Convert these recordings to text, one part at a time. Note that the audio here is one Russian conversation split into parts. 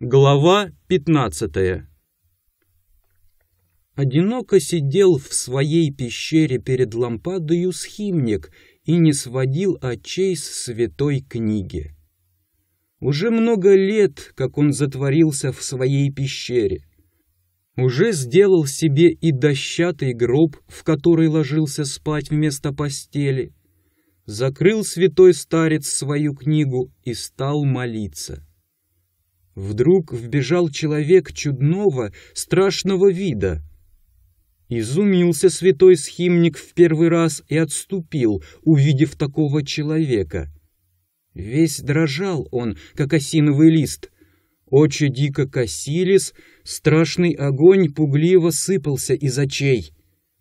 Глава 15 Одиноко сидел в своей пещере перед лампадою схимник и не сводил очей с святой книги. Уже много лет, как он затворился в своей пещере. Уже сделал себе и дощатый гроб, в который ложился спать вместо постели. Закрыл святой старец свою книгу и стал молиться. Вдруг вбежал человек чудного, страшного вида. Изумился святой схимник в первый раз и отступил, увидев такого человека. Весь дрожал он, как осиновый лист. Очи дико косились, страшный огонь пугливо сыпался из очей.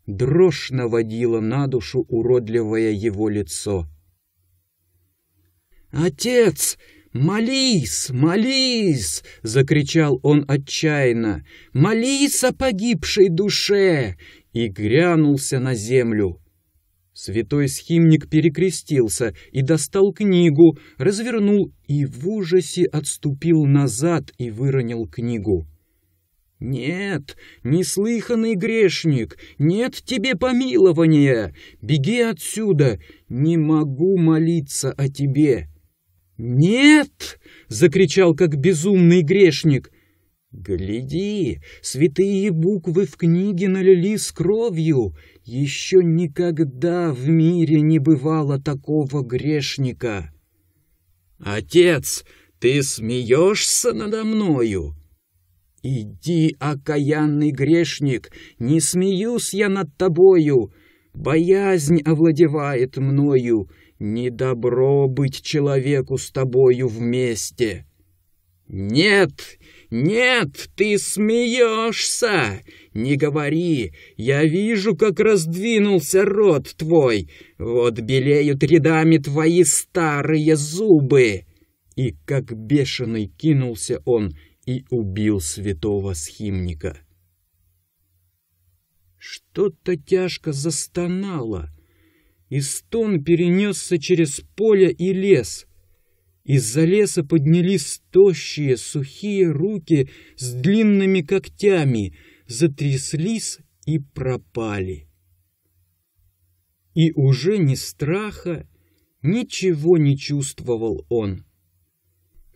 Дрожь наводила на душу уродливое его лицо. «Отец!» «Молись, молись!» — закричал он отчаянно. «Молись о погибшей душе!» И грянулся на землю. Святой схимник перекрестился и достал книгу, развернул и в ужасе отступил назад и выронил книгу. «Нет, неслыханный грешник, нет тебе помилования! Беги отсюда! Не могу молиться о тебе!» «Нет!» — закричал как безумный грешник. «Гляди, святые буквы в книге налились кровью. Еще никогда в мире не бывало такого грешника». «Отец, ты смеешься надо мною?» «Иди, окаянный грешник, не смеюсь я над тобою. Боязнь овладевает мною». «Недобро быть человеку с тобою вместе!» «Нет! Нет! Ты смеешься! Не говори! Я вижу, как раздвинулся рот твой! Вот белеют рядами твои старые зубы!» И как бешеный кинулся он и убил святого схимника. Что-то тяжко застонало — и стон перенесся через поле и лес. Из-за леса поднялись тощие, сухие руки с длинными когтями, затряслись и пропали. И уже ни страха, ничего не чувствовал он.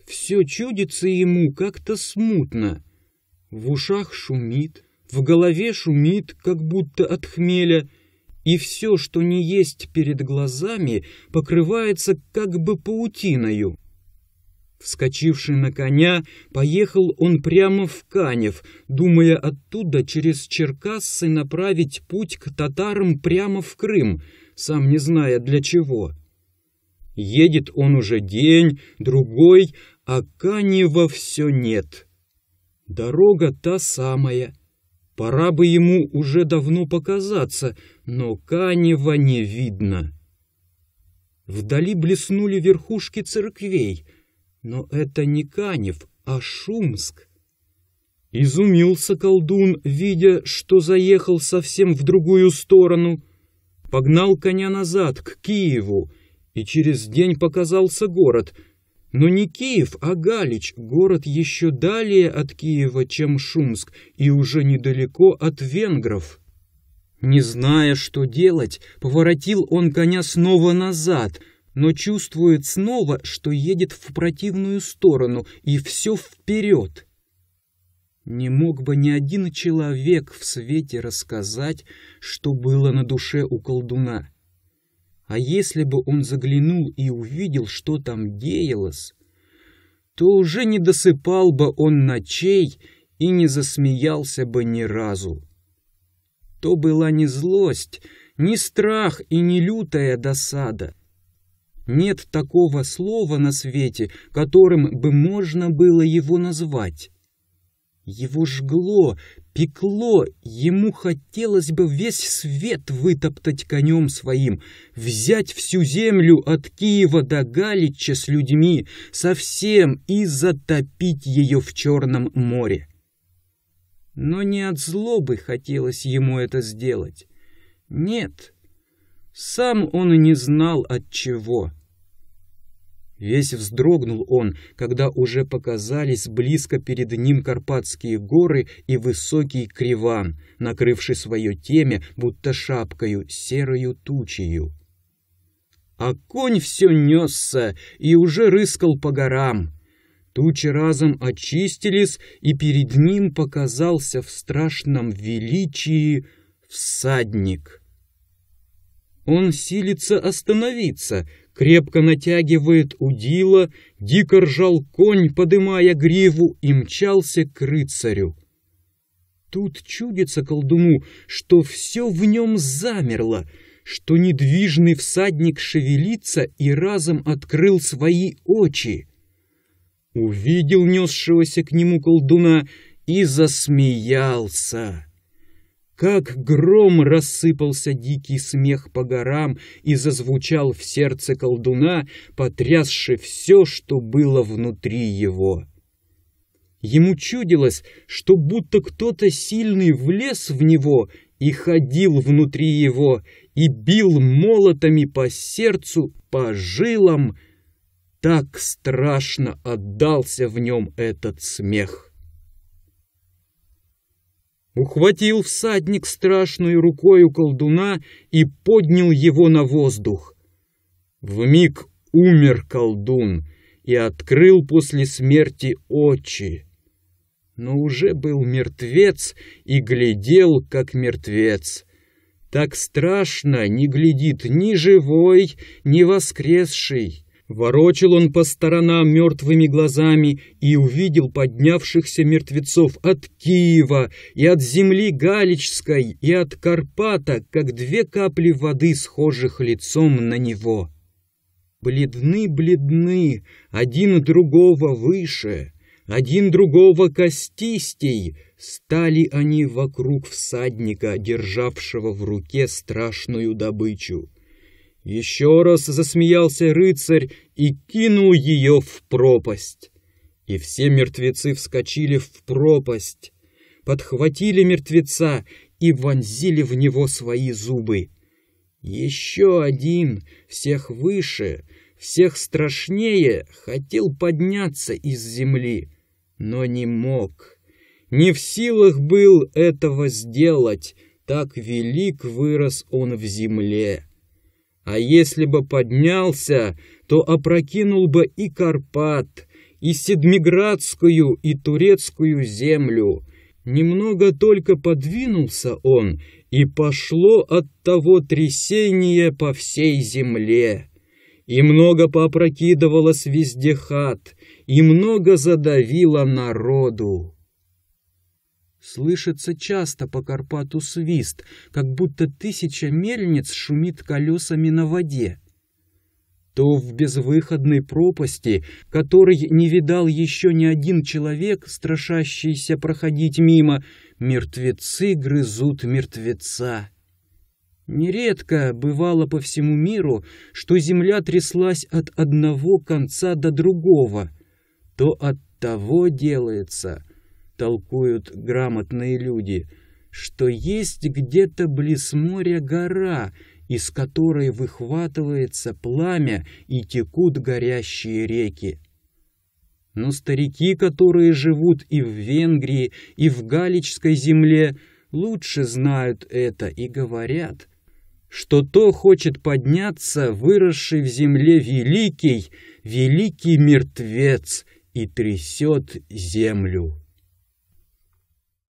Все чудится ему как-то смутно. В ушах шумит, в голове шумит, как будто от хмеля — и все, что не есть перед глазами, покрывается как бы паутиною. Вскочивший на коня, поехал он прямо в Канев, думая оттуда через Черкассы направить путь к татарам прямо в Крым, сам не зная для чего. Едет он уже день, другой, а Канева все нет. Дорога та самая — Пора бы ему уже давно показаться, но Канева не видно. Вдали блеснули верхушки церквей, но это не Канев, а Шумск. Изумился колдун, видя, что заехал совсем в другую сторону. Погнал коня назад, к Киеву, и через день показался город — но не Киев, а Галич, город еще далее от Киева, чем Шумск, и уже недалеко от венгров. Не зная, что делать, поворотил он коня снова назад, но чувствует снова, что едет в противную сторону, и все вперед. Не мог бы ни один человек в свете рассказать, что было на душе у колдуна — а если бы он заглянул и увидел, что там деялось, то уже не досыпал бы он ночей и не засмеялся бы ни разу. То была не злость, не страх и не лютая досада. Нет такого слова на свете, которым бы можно было его назвать. Его жгло, пекло, ему хотелось бы весь свет вытоптать конем своим, взять всю землю от Киева до Галича с людьми, совсем и затопить ее в Черном море. Но не от злобы хотелось ему это сделать. Нет, сам он и не знал от чего. Весь вздрогнул он, когда уже показались близко перед ним Карпатские горы и высокий криван, накрывший свое теме, будто шапкою, серою тучею. А конь все несся и уже рыскал по горам. Тучи разом очистились, и перед ним показался в страшном величии всадник. Он силится остановиться — крепко натягивает удила, дико ржал конь, подымая гриву, и мчался к рыцарю. Тут чудится колдуну, что все в нем замерло, что недвижный всадник шевелится и разом открыл свои очи. Увидел несшегося к нему колдуна и засмеялся. Как гром рассыпался дикий смех по горам и зазвучал в сердце колдуна, потрясши все, что было внутри его. Ему чудилось, что будто кто-то сильный влез в него и ходил внутри его, и бил молотами по сердцу, по жилам. Так страшно отдался в нем этот смех. Ухватил всадник страшную рукою колдуна и поднял его на воздух. В миг умер колдун и открыл после смерти очи. Но уже был мертвец и глядел, как мертвец. Так страшно не глядит ни живой, ни воскресший. Ворочил он по сторонам мертвыми глазами и увидел поднявшихся мертвецов от Киева и от земли Галичской и от Карпата, как две капли воды, схожих лицом на него. Бледны-бледны, один другого выше, один другого костистей, стали они вокруг всадника, державшего в руке страшную добычу. Еще раз засмеялся рыцарь и кинул ее в пропасть. И все мертвецы вскочили в пропасть, подхватили мертвеца и вонзили в него свои зубы. Еще один, всех выше, всех страшнее, хотел подняться из земли, но не мог. Не в силах был этого сделать, так велик вырос он в земле. А если бы поднялся, то опрокинул бы и Карпат, и Седмиградскую, и Турецкую землю. Немного только подвинулся он, и пошло от того трясение по всей земле. И много поопрокидывалось везде хат, и много задавило народу. Слышится часто по Карпату свист, как будто тысяча мельниц шумит колесами на воде. То в безвыходной пропасти, которой не видал еще ни один человек, страшащийся проходить мимо, мертвецы грызут мертвеца. Нередко бывало по всему миру, что земля тряслась от одного конца до другого. То от того делается — толкуют грамотные люди, что есть где-то близ моря гора, из которой выхватывается пламя и текут горящие реки. Но старики, которые живут и в Венгрии, и в Галичской земле, лучше знают это и говорят, что то хочет подняться выросший в земле великий, великий мертвец и трясет землю.